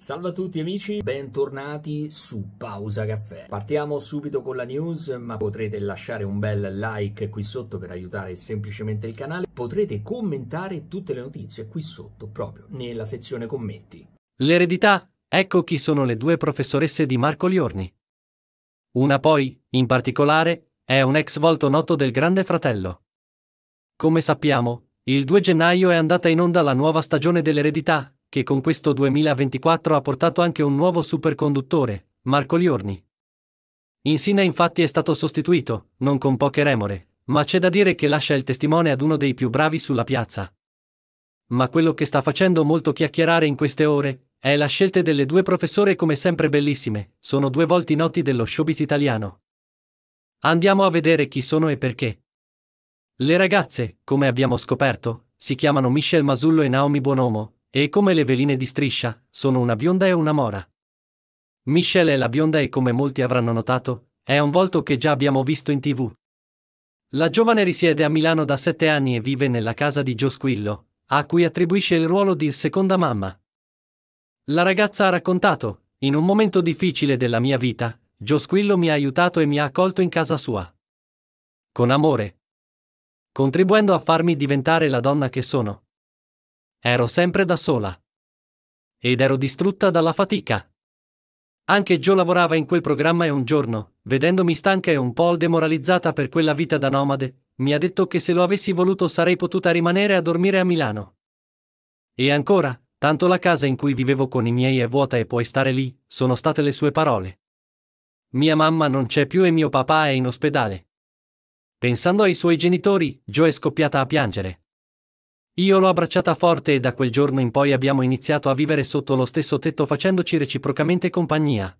Salve a tutti amici, bentornati su Pausa Caffè. Partiamo subito con la news, ma potrete lasciare un bel like qui sotto per aiutare semplicemente il canale. Potrete commentare tutte le notizie qui sotto, proprio nella sezione commenti. L'eredità? Ecco chi sono le due professoresse di Marco Liorni. Una poi, in particolare, è un ex volto noto del Grande Fratello. Come sappiamo, il 2 gennaio è andata in onda la nuova stagione dell'eredità, che con questo 2024 ha portato anche un nuovo superconduttore, Marco Liorni. Insina infatti è stato sostituito, non con poche remore, ma c'è da dire che lascia il testimone ad uno dei più bravi sulla piazza. Ma quello che sta facendo molto chiacchierare in queste ore è la scelta delle due professore come sempre bellissime, sono due volti noti dello showbiz italiano. Andiamo a vedere chi sono e perché. Le ragazze, come abbiamo scoperto, si chiamano Michelle Masullo e Naomi Buonomo, e come le veline di striscia, sono una bionda e una mora. Michelle è la bionda e come molti avranno notato, è un volto che già abbiamo visto in tv. La giovane risiede a Milano da sette anni e vive nella casa di Joe Squillo, a cui attribuisce il ruolo di seconda mamma. La ragazza ha raccontato, in un momento difficile della mia vita, Joe Squillo mi ha aiutato e mi ha accolto in casa sua. Con amore. Contribuendo a farmi diventare la donna che sono. Ero sempre da sola. Ed ero distrutta dalla fatica. Anche Joe lavorava in quel programma e un giorno, vedendomi stanca e un po' demoralizzata per quella vita da nomade, mi ha detto che se lo avessi voluto sarei potuta rimanere a dormire a Milano. E ancora, tanto la casa in cui vivevo con i miei è vuota e puoi stare lì, sono state le sue parole. Mia mamma non c'è più e mio papà è in ospedale. Pensando ai suoi genitori, Joe è scoppiata a piangere. Io l'ho abbracciata forte e da quel giorno in poi abbiamo iniziato a vivere sotto lo stesso tetto facendoci reciprocamente compagnia.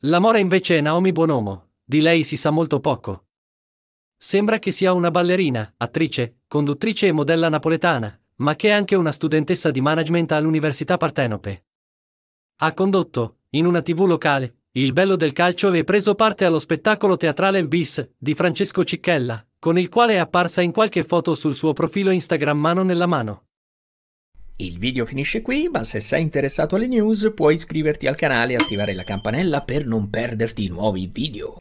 La Mora invece è Naomi Buonomo, di lei si sa molto poco. Sembra che sia una ballerina, attrice, conduttrice e modella napoletana, ma che è anche una studentessa di management all'Università Partenope. Ha condotto, in una tv locale, Il bello del calcio e preso parte allo spettacolo teatrale Bis di Francesco Cicchella, con il quale è apparsa in qualche foto sul suo profilo Instagram mano nella mano. Il video finisce qui, ma se sei interessato alle news puoi iscriverti al canale e attivare la campanella per non perderti nuovi video.